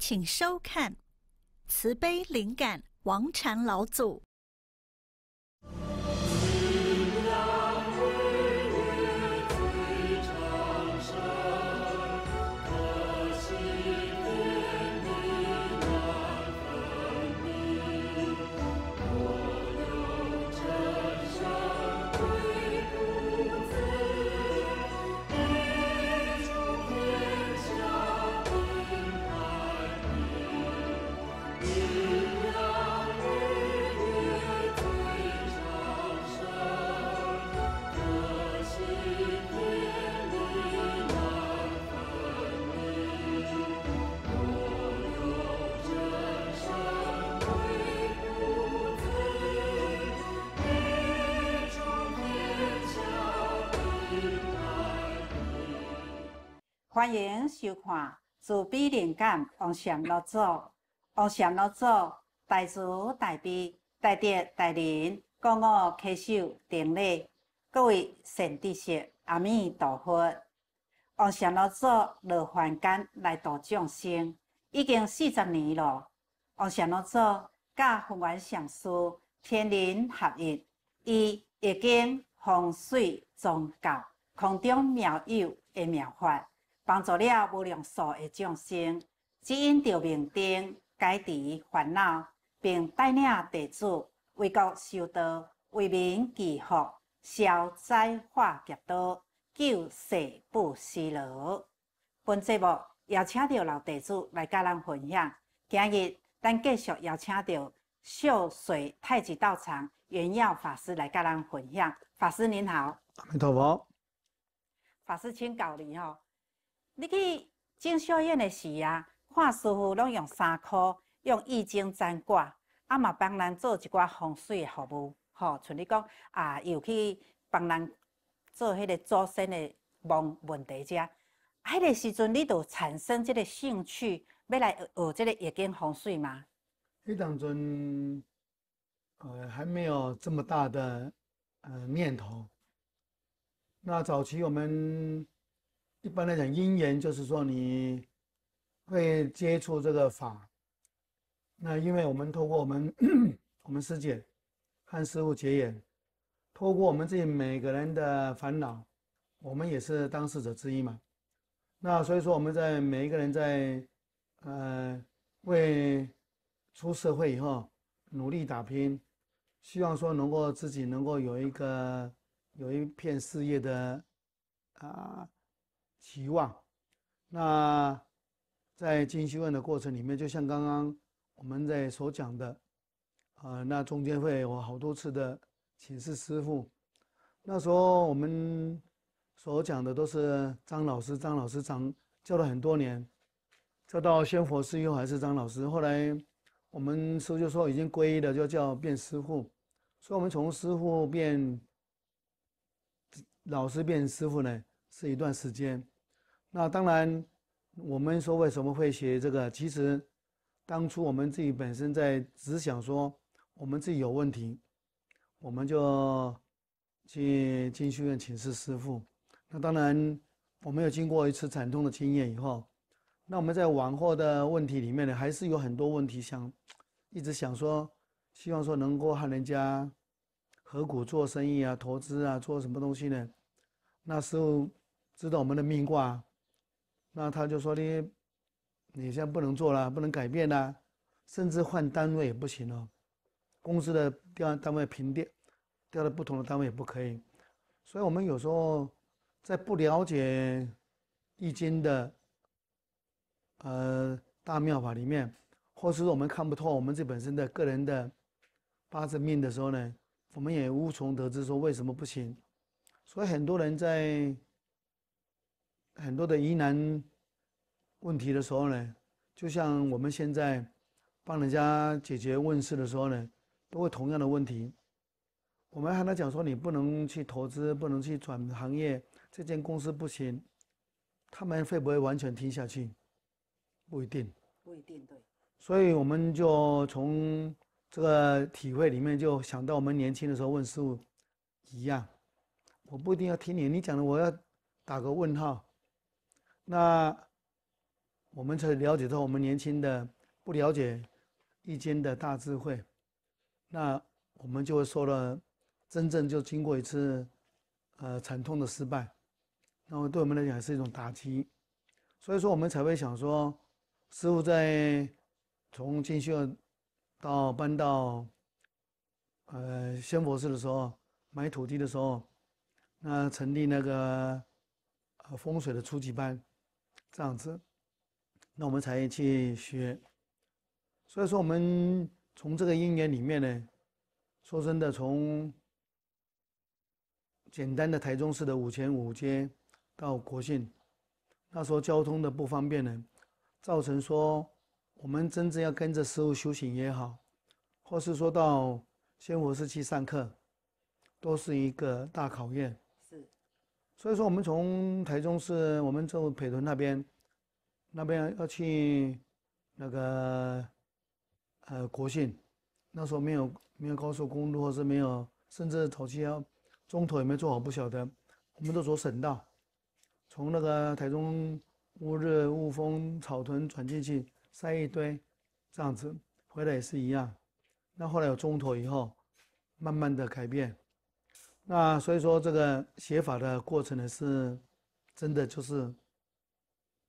请收看《慈悲灵感王禅老祖》。欢迎收看《慈悲灵感王善老祖》，王善老祖大慈代悲大德大仁，各个开手定理各位善知识阿弥陀佛。王善老祖落凡间来度众生，已经四十年了。王善老祖甲佛缘上师天人合一，伊已经风水宗教空中妙友的妙法。帮助了无量数的众生，指引着明灯，解除烦恼，并带领弟子为国修道，为民祈福，消灾化劫道，救世不思劳。本节目邀请到老地主来甲咱分享。今日咱继续邀请到秀水太子道场原耀法师来甲咱分享。法师您好，阿弥陀佛。法师，请教你吼。你去种小院的时啊，看师傅拢用三裤，用易经占卦，啊嘛帮人做一寡风水的服务，吼，像你讲啊，又去帮人做迄个祖先的问问题者，迄个时阵你都产生即个兴趣，要来学即个易经风水吗？迄当阵呃还没有这么大的呃念头，那早期我们。一般来讲，因缘就是说你会接触这个法，那因为我们透过我们 我们师姐和师傅结缘，透过我们自己每个人的烦恼，我们也是当事者之一嘛。那所以说我们在每一个人在呃为出社会以后努力打拼，希望说能够自己能够有一个有一片事业的啊。期望，那在进修问的过程里面，就像刚刚我们在所讲的，呃，那中间会有好多次的请示师傅，那时候我们所讲的都是张老师，张老师长教了很多年，教到先佛师以后还是张老师，后来我们师兄说已经皈依了，就叫变师傅，所以我们从师傅变老师变师傅呢，是一段时间。那当然，我们说为什么会学这个？其实，当初我们自己本身在只想说，我们自己有问题，我们就去进修院请示师傅。那当然，我们有经过一次惨痛的经验以后，那我们在往后的问题里面呢，还是有很多问题想，一直想说，希望说能够和人家合股做生意啊、投资啊、做什么东西呢？那时候知道我们的命卦。那他就说你，你现在不能做了，不能改变了，甚至换单位也不行哦。公司的调单位评定，调到不同的单位也不可以。所以，我们有时候在不了解易经的呃大妙法里面，或是我们看不透我们这本身的个人的八字命的时候呢，我们也无从得知说为什么不行。所以，很多人在。很多的疑难问题的时候呢，就像我们现在帮人家解决问世的时候呢，都会同样的问题。我们跟他讲说，你不能去投资，不能去转行业，这间公司不行，他们会不会完全听下去？不一定，不一定，对。所以我们就从这个体会里面就想到，我们年轻的时候问师傅一样，我不一定要听你，你讲的我要打个问号。那我们才了解到，我们年轻的不了解易经的大智慧，那我们就会受了真正就经过一次呃惨痛的失败，那么对我们来讲是一种打击，所以说我们才会想说，师傅在从金秀到搬到呃仙佛寺的时候，买土地的时候，那成立那个呃风水的初级班。这样子，那我们才去学。所以说，我们从这个因缘里面呢，说真的，从简单的台中市的五前五街到国信，那时候交通的不方便呢，造成说我们真正要跟着师傅修行也好，或是说到仙佛寺去上课，都是一个大考验。所以说，我们从台中市，我们从北屯那边，那边要去那个呃国信，那时候没有没有高速公路，或是没有，甚至头七要中途也没做好，不晓得，我们都走省道，从那个台中雾日雾峰草屯转进去塞一堆这样子，回来也是一样。那后来有中途以后，慢慢的改变。那所以说，这个写法的过程呢，是真的就是，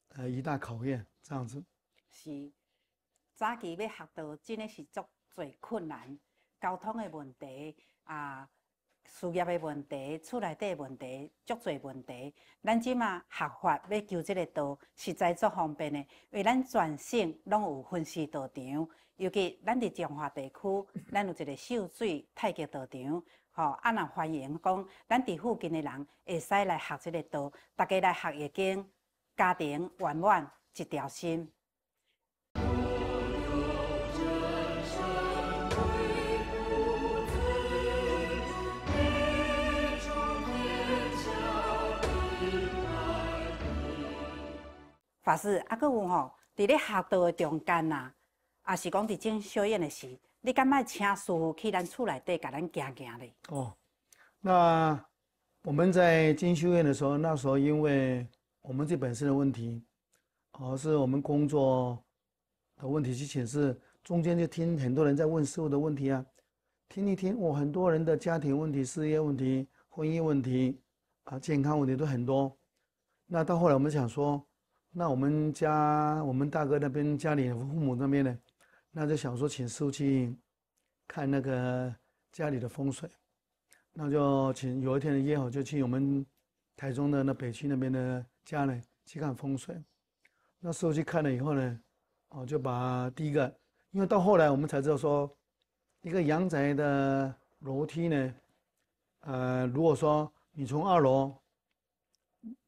呃，一大考验这样子。是，早期要学到真的是足侪困难，交通的问题，啊，事业的问题，厝内底问题，足侪问题。咱即马合法要求这个道，实在足方便的，因为咱全省拢有分析道场，尤其咱伫彰化地区，咱有一个秀水太极道场。哦，啊，若欢迎讲，咱伫附近的人会使来学即个道，大家来学，易经，家庭圆满，一条心。法师，啊，佮有吼，伫咧学道的中间啊，啊，是讲伫种小业的时。你敢买请师傅去咱厝内底，甲咱行行咧。哦，那我们在精修院的时候，那时候因为我们这本身的问题，哦，是我们工作的问题，去寝示，中间就听很多人在问师傅的问题啊，听一听我很多人的家庭问题、事业问题、婚姻问题啊、健康问题都很多。那到后来我们想说，那我们家我们大哥那边家里父母那边呢？那就想说，请书记看那个家里的风水。那就请有一天的约好，就去我们台中的那北区那边的家呢去看风水。那书记看了以后呢，哦，就把第一个，因为到后来我们才知道说，一个阳宅的楼梯呢，呃，如果说你从二楼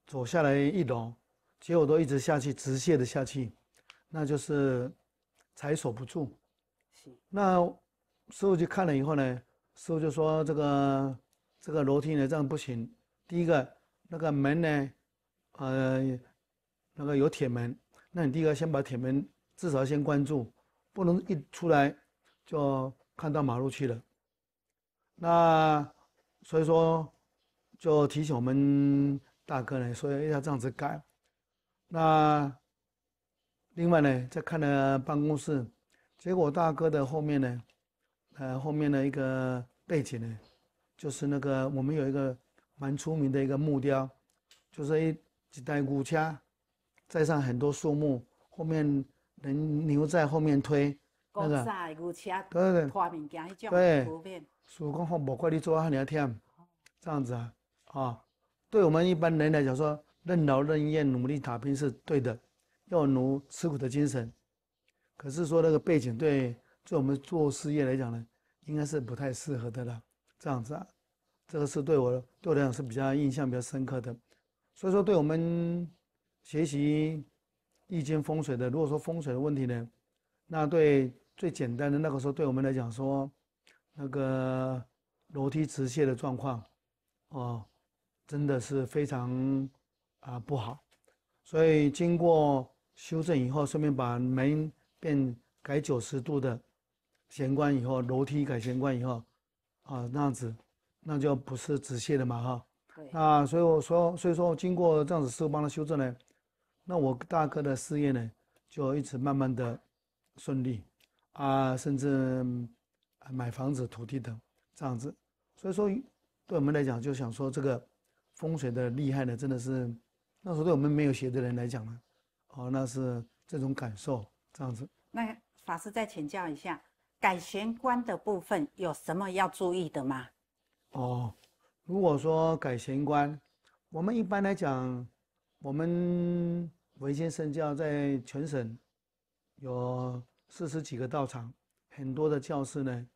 走下来一楼，结果都一直下去，直线的下去，那就是。才锁不住，是那师傅就看了以后呢，师傅就说这个这个楼梯呢这样不行，第一个那个门呢，呃，那个有铁门，那你第一个先把铁门至少先关住，不能一出来就看到马路去了，那所以说就提醒我们大哥呢说要这样子改，那。另外呢，再看了办公室，结果大哥的后面呢，呃，后面的一个背景呢，就是那个我们有一个蛮出名的一个木雕，就是一几台牛车，载上很多树木，后面人牛在后面推，那个牛车拖物件对，所以讲好，不怪你做阿什要天，这样子啊，啊，对我们一般人来讲说，任劳任怨、努力打拼是对的。要奴吃苦的精神，可是说那个背景对对我们做事业来讲呢，应该是不太适合的了。这样子啊，这个是对我对我来讲是比较印象比较深刻的。所以说，对我们学习易经风水的，如果说风水的问题呢，那对最简单的那个时候对我们来讲说，那个楼梯直斜的状况，哦，真的是非常啊不好。所以经过。修正以后，顺便把门变改九十度的玄关以后，楼梯改玄关以后，啊，那样子那就不是直线的嘛，哈。啊，所以我说，所以说经过这样子师傅帮他修正呢，那我大哥的事业呢就一直慢慢的顺利啊，甚至买房子、土地等这样子。所以说，对我们来讲，就想说这个风水的厉害呢，真的是那时候对我们没有学的人来讲呢。哦，那是这种感受，这样子。那法师再请教一下，改玄关的部分有什么要注意的吗？哦，如果说改玄关，我们一般来讲，我们维新圣教在全省有四十几个道场，很多的教室呢。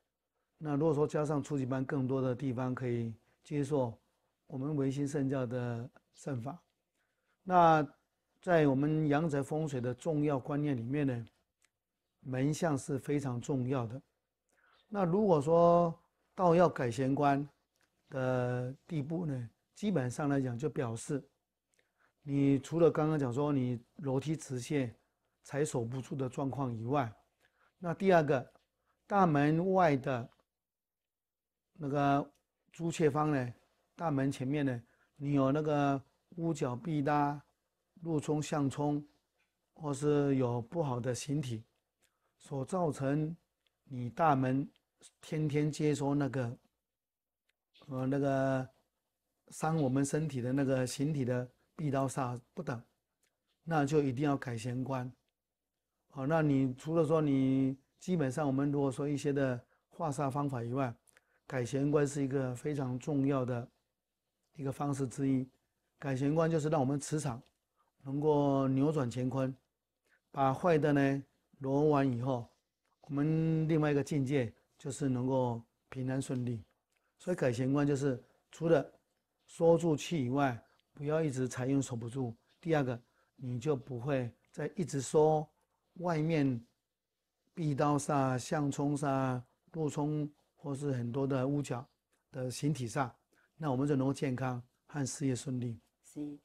那如果说加上初级班，更多的地方可以接受我们维新圣教的圣法，那。在我们阳宅风水的重要观念里面呢，门相是非常重要的。那如果说到要改玄关的地步呢，基本上来讲就表示，你除了刚刚讲说你楼梯直线才守不住的状况以外，那第二个大门外的那个朱雀方呢，大门前面呢，你有那个屋角壁搭。入冲相冲，或是有不好的形体，所造成你大门天天接收那个呃那个伤我们身体的那个形体的弊刀煞不等，那就一定要改玄关。好，那你除了说你基本上我们如果说一些的化煞方法以外，改玄关是一个非常重要的一个方式之一。改玄关就是让我们磁场。通过扭转乾坤，把坏的呢挪完以后，我们另外一个境界就是能够平安顺利。所以改乾坤就是除了收住气以外，不要一直采用守不住。第二个，你就不会再一直收外面壁刀煞、相冲煞、路冲，或是很多的屋角的形体煞，那我们就能够健康和事业顺利。是。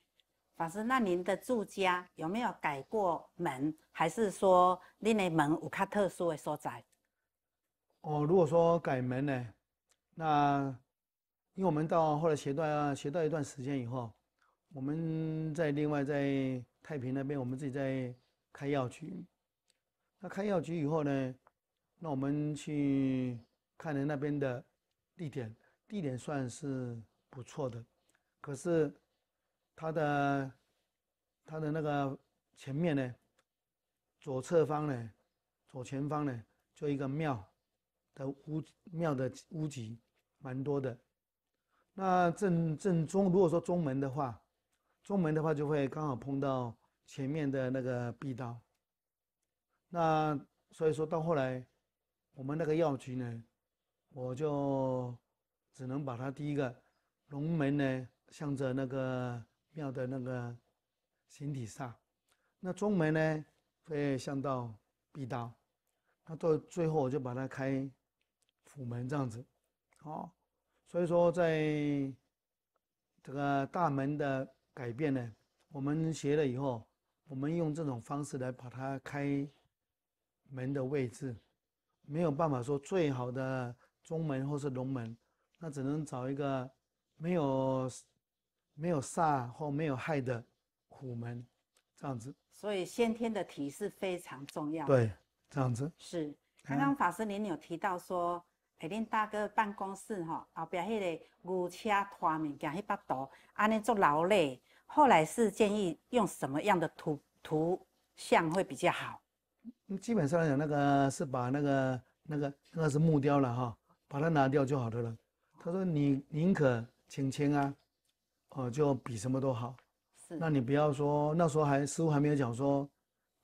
老师，那您的住家有没有改过门？还是说另的门有较特殊的所在？哦，如果说改门呢，那因为我们到后来学啊，学段一段时间以后，我们在另外在太平那边，我们自己在开药局。那开药局以后呢，那我们去看了那边的地点，地点算是不错的，可是。它的它的那个前面呢，左侧方呢，左前方呢，就一个庙的屋庙的屋脊蛮多的。那正正中，如果说中门的话，中门的话就会刚好碰到前面的那个壁道。那所以说到后来，我们那个药局呢，我就只能把它第一个龙门呢，向着那个。庙的那个形体上，那中门呢会向到壁道，那到最后我就把它开府门这样子，哦，所以说在这个大门的改变呢，我们学了以后，我们用这种方式来把它开门的位置，没有办法说最好的中门或是龙门，那只能找一个没有。没有煞或没有害的苦门，这样子。所以先天的体是非常重要。对，这样子。是。刚刚法师您有提到说，恁大哥办公室哈后边迄个牛车拖物件迄把刀，安尼做劳累。后来是建议用什么样的图图像会比较好？基本上来讲，那个是把那个那个那个是木雕了哈，把它拿掉就好的了。他说你宁可请签啊。哦，就比什么都好。是，那你不要说那时候还师傅还没有讲说，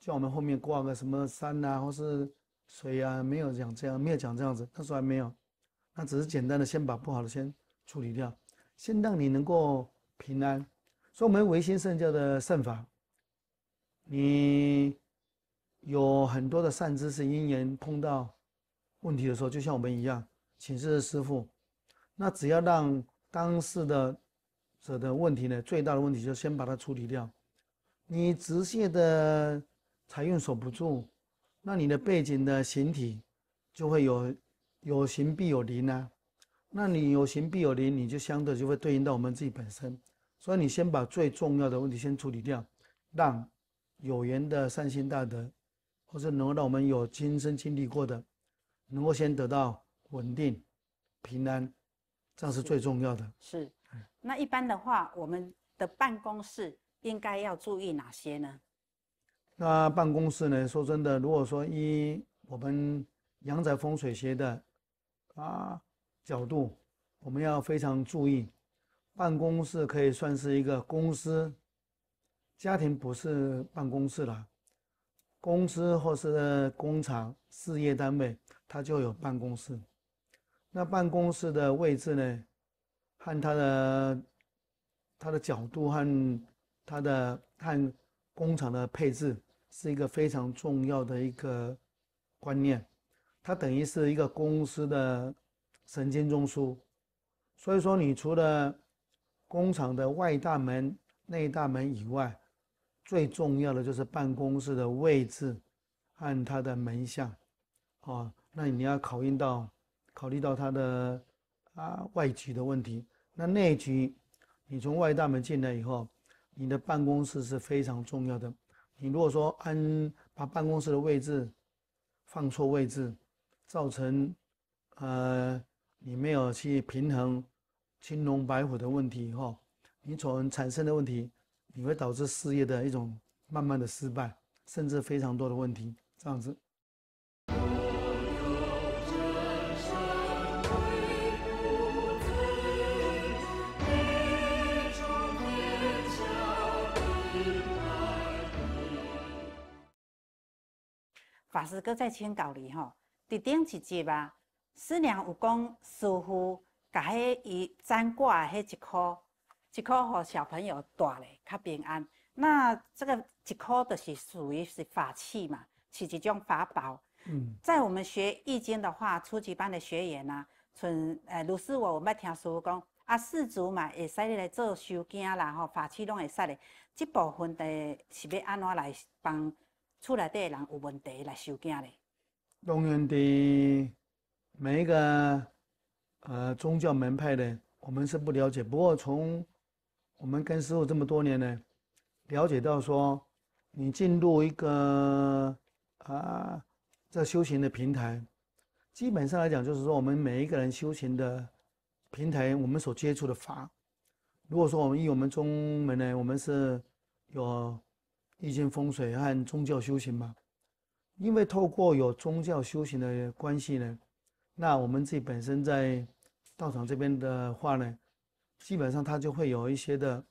叫我们后面挂个什么山啊，或是水啊，没有讲这样，没有讲这样子，那时候还没有，那只是简单的先把不好的先处理掉，先让你能够平安。所以，我们唯心圣教的圣法，你有很多的善知识因缘碰到问题的时候，就像我们一样，请示师傅，那只要让当事的。者的问题呢？最大的问题就先把它处理掉。你直线的财运守不住，那你的背景的形体就会有有形必有灵啊。那你有形必有灵，你就相对就会对应到我们自己本身。所以你先把最重要的问题先处理掉，让有缘的善心大德，或是能够让我们有亲身经历过的，能够先得到稳定、平安，这样是最重要的。是。那一般的话，我们的办公室应该要注意哪些呢？那办公室呢？说真的，如果说以我们阳宅风水学的啊角度，我们要非常注意，办公室可以算是一个公司，家庭不是办公室了，公司或是工厂、事业单位，它就有办公室。那办公室的位置呢？和他的他的角度和他的和工厂的配置是一个非常重要的一个观念，它等于是一个公司的神经中枢。所以说，你除了工厂的外大门、内大门以外，最重要的就是办公室的位置和它的门向。啊，那你要考验到考虑到它的啊外局的问题。那内局，你从外大门进来以后，你的办公室是非常重要的。你如果说按把办公室的位置放错位置，造成呃你没有去平衡青龙白虎的问题，以后，你从产生的问题，你会导致事业的一种慢慢的失败，甚至非常多的问题，这样子。法师哥在请教你吼，伫顶一集啊，师娘有讲师父甲迄伊占挂的迄一颗，一颗互小朋友戴咧较平安。那这个一颗就是属于是法器嘛，是一种法宝。嗯，在我们学易经的话，初级班的学员呐，像诶，如师我有麦听师傅讲啊，四祖嘛，会使来做修经啦吼，法器拢会使的。这部分的是要安怎来帮？出来地人有问题来修行嘞。当然的，每一个呃宗教门派的，我们是不了解。不过从我们跟师傅这么多年呢，了解到说，你进入一个呃这修行的平台，基本上来讲就是说，我们每一个人修行的平台，我们所接触的法，如果说我们以我们中门呢，我们是有。易经风水和宗教修行嘛，因为透过有宗教修行的关系呢，那我们自己本身在道场这边的话呢，基本上它就会有一些的，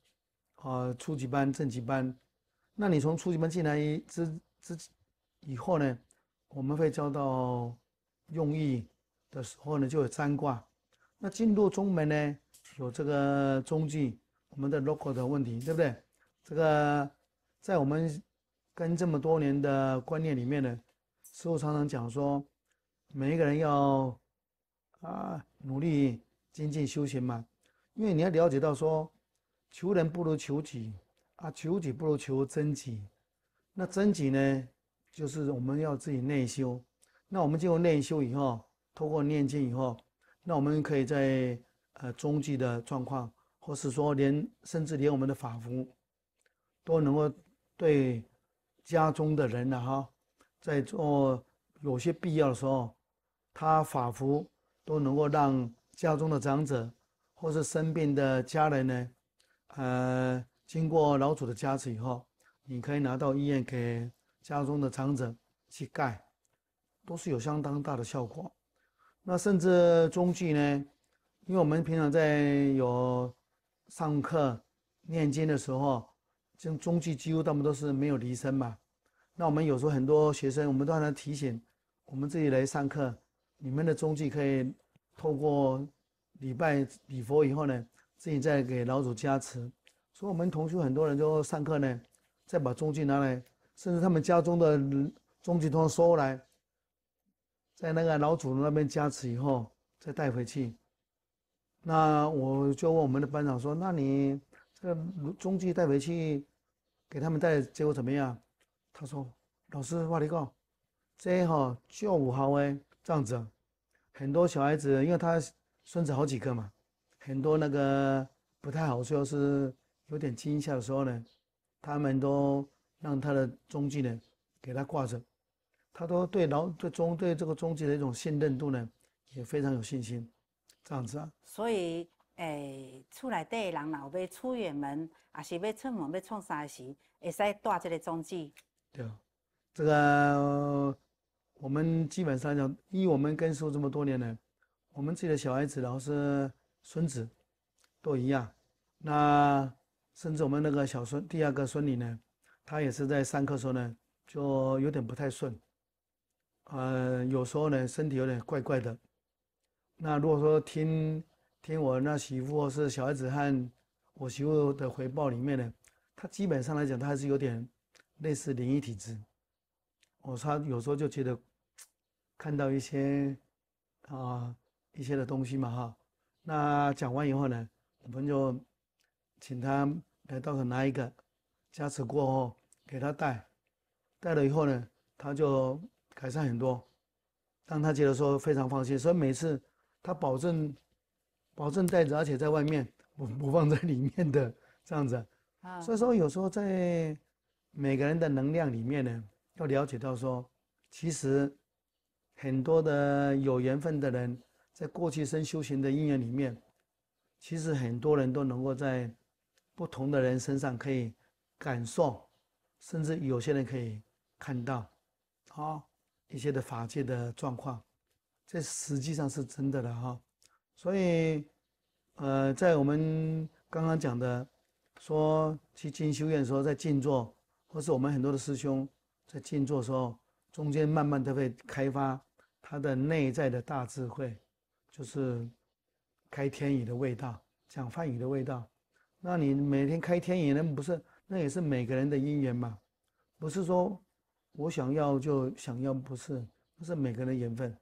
呃，初级班、正级班。那你从初级班进来之之以后呢，我们会教到用意的时候呢，就有占卦。那进入中门呢，有这个中级我们的 local 的问题，对不对？这个。在我们跟这么多年的观念里面呢，师傅常常讲说，每一个人要啊努力精进修行嘛，因为你要了解到说，求人不如求己啊，求己不如求真己。那真己呢，就是我们要自己内修。那我们经过内修以后，透过念经以后，那我们可以在呃中际的状况，或是说连甚至连我们的法服，都能够。对家中的人呢，哈，在做有些必要的时候，他仿佛都能够让家中的长者或是生病的家人呢，呃，经过老祖的加持以后，你可以拿到医院给家中的长者去盖，都是有相当大的效果。那甚至中继呢，因为我们平常在有上课念经的时候。像中忌几乎他们都是没有离身嘛，那我们有时候很多学生，我们都常常提醒，我们自己来上课，你们的中忌可以透过礼拜礼佛以后呢，自己再给老祖加持，所以我们同学很多人就上课呢，再把中忌拿来，甚至他们家中的中忌都收来，在那个老祖那边加持以后再带回去，那我就问我们的班长说，那你？这个中继带回去，给他们带，结果怎么样？他说：“老师我一个，这哈就五号哎，这样子啊，很多小孩子，因为他孙子好几个嘛，很多那个不太好，说是有点惊吓的时候呢，他们都让他的中继呢给他挂着，他都对老对中对这个中继的一种信任度呢也非常有信心，这样子啊。”所以。诶，厝内底的人老有要出远门，也是要出门要创啥时，会使带这个装置。对，这个我们基本上讲，依我们跟叔这么多年呢，我们自己的小孩子，然后是孙子都一样。那甚至我们那个小孙第二个孙女呢，她也是在上课时候呢，就有点不太顺。呃，有时候呢身体有点怪怪的。那如果说听。听我那媳妇是小孩子和我媳妇的回报里面的，他基本上来讲，他还是有点类似灵异体质。我他有时候就觉得看到一些啊一些的东西嘛哈。那讲完以后呢，我们就请他来到拿一个加持过后给他带，带了以后呢，他就改善很多，让他觉得说非常放心。所以每次他保证。保证袋子，而且在外面不不放在里面的这样子，所以说有时候在每个人的能量里面呢，要了解到说，其实很多的有缘分的人，在过去生修行的因缘里面，其实很多人都能够在不同的人身上可以感受，甚至有些人可以看到，啊，一些的法界的状况，这实际上是真的了哈。所以，呃，在我们刚刚讲的，说去进修院时候，在静坐，或是我们很多的师兄在静坐的时候，中间慢慢都会开发他的内在的大智慧，就是开天眼的味道，讲梵语的味道。那你每天开天眼，那不是那也是每个人的因缘嘛？不是说我想要就想要，不是，那是每个人的缘分。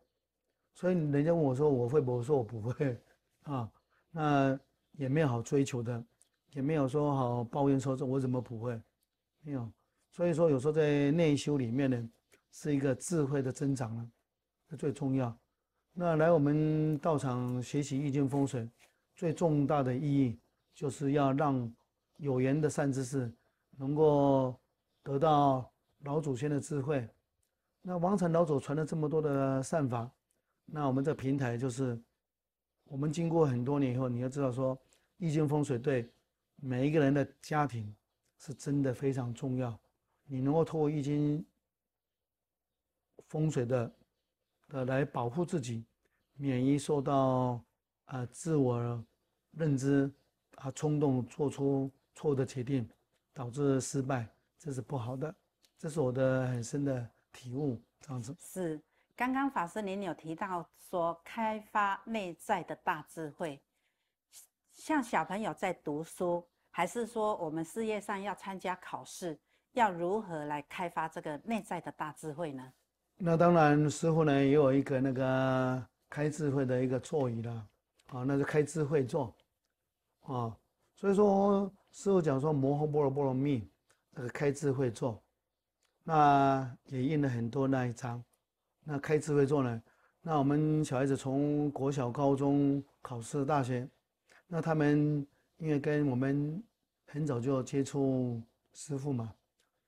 所以人家问我说我会不？我说我不会，啊，那也没有好追求的，也没有说好抱怨说这我怎么不会，没有。所以说有时候在内修里面呢，是一个智慧的增长了，最重要。那来我们道场学习易经风水，最重大的意义就是要让有缘的善知识能够得到老祖先的智慧。那王禅老祖传了这么多的善法。那我们这平台就是，我们经过很多年以后，你要知道说，易经风水对每一个人的家庭是真的非常重要。你能够透过易经风水的的来保护自己，免于受到啊自我认知啊冲动做出错误的决定，导致失败，这是不好的。这是我的很深的体悟，这样子。是。刚刚法师您有提到说开发内在的大智慧，像小朋友在读书，还是说我们事业上要参加考试，要如何来开发这个内在的大智慧呢？那当然，师傅呢也有一个那个开智慧的一个座椅了，啊，那就开智慧座，啊，所以说师傅讲说摩诃波罗波罗蜜，这个开智慧座，那也印了很多那一张。那开智慧座呢？那我们小孩子从国小、高中考试大学，那他们因为跟我们很早就接触师傅嘛，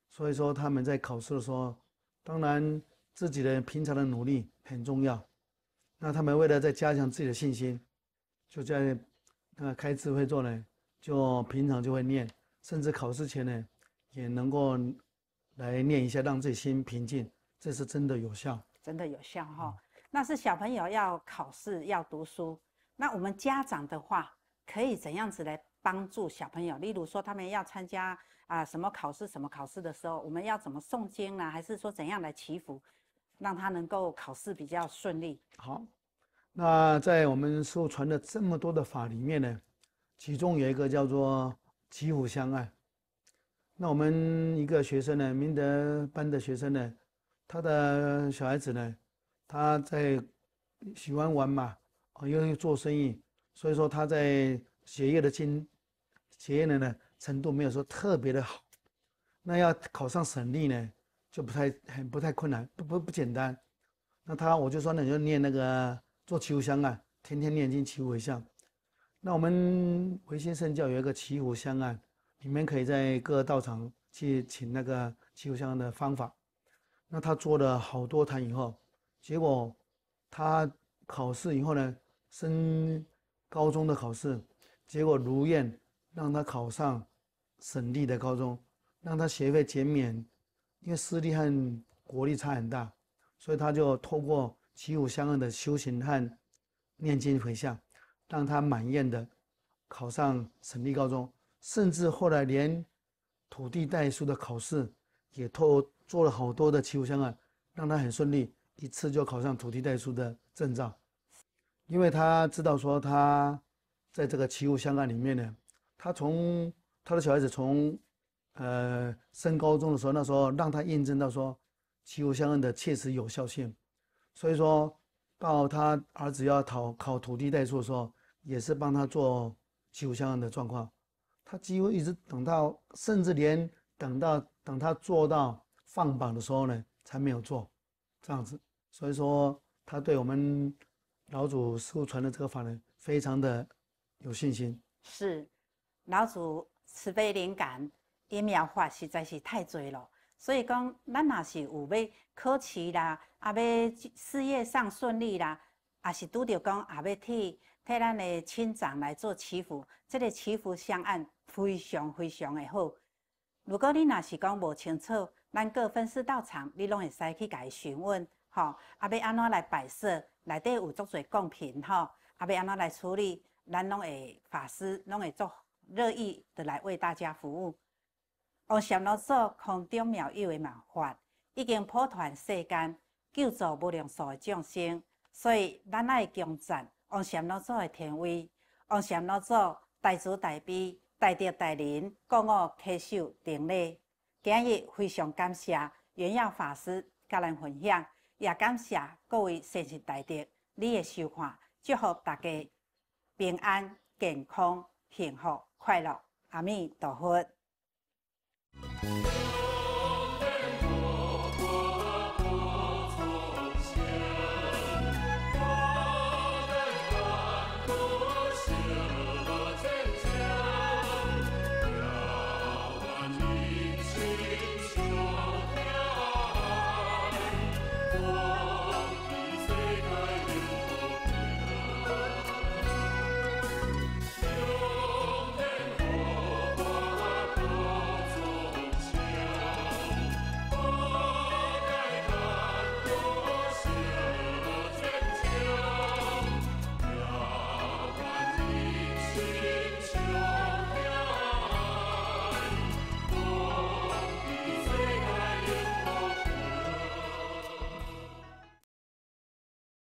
所以说他们在考试的时候，当然自己的平常的努力很重要。那他们为了在加强自己的信心，就在那开智慧座呢，就平常就会念，甚至考试前呢也能够来念一下，让自己心平静，这是真的有效。真的有效哈，那是小朋友要考试要读书，那我们家长的话可以怎样子来帮助小朋友？例如说他们要参加啊什么考试什么考试的时候，我们要怎么诵经呢？还是说怎样来祈福，让他能够考试比较顺利？好，那在我们所传的这么多的法里面呢，其中有一个叫做祈福相爱。那我们一个学生呢，明德班的学生呢。他的小孩子呢，他在喜欢玩嘛，哦，因为做生意，所以说他在学业的经学业的呢程度没有说特别的好。那要考上省立呢，就不太很不太困难，不不不简单。那他我就说呢，就念那个做祈福香啊，天天念经福舞香。那我们维新圣教有一个祈福香啊，你们可以在各个道场去请那个祈福香的方法。那他做了好多坛以后，结果他考试以后呢，升高中的考试，结果如愿让他考上省立的高中，让他学费减免，因为私立和国立差很大，所以他就透过旗鼓相应的修行和念经回向，让他满愿的考上省立高中，甚至后来连土地代书的考试也透做了好多的祈福香案，让他很顺利，一次就考上土地代书的证照。因为他知道说他在这个祈福香案里面呢，他从他的小孩子从，呃，升高中的时候，那时候让他印证到说祈福香案的切实有效性，所以说到他儿子要考考土地代书的时候，也是帮他做祈福香案的状况。他几乎一直等到，甚至连等到等他做到。放榜的时候呢，才没有做这样子，所以说他对我们老祖师传的这个法呢，非常的有信心。是老祖慈悲灵感，因缘法实在是太多了。所以讲，咱若是有要考试啦，啊要事业上顺利啦，也是拄到讲啊要替替咱的亲长来做祈福，这个祈福香案非常非常的好。如果你若是讲不清楚，咱各分寺到场，你拢会使去甲伊询问，吼。啊，要安怎来摆设？内底有足侪贡品，吼。啊，要安怎来处理？咱拢会法师拢会做乐意着来为大家服务。王禅老做空中妙用的妙法，已经普传世间，救助无量数的众生，所以咱爱敬赞王禅老祖的天威。王禅老祖大慈大悲，大德大仁，供我克受顶礼。今日非常感谢圆耀法师甲咱分享，也感谢各位信众大德，你的收看，祝福大家平安、健康、幸福、快乐，阿弥陀佛。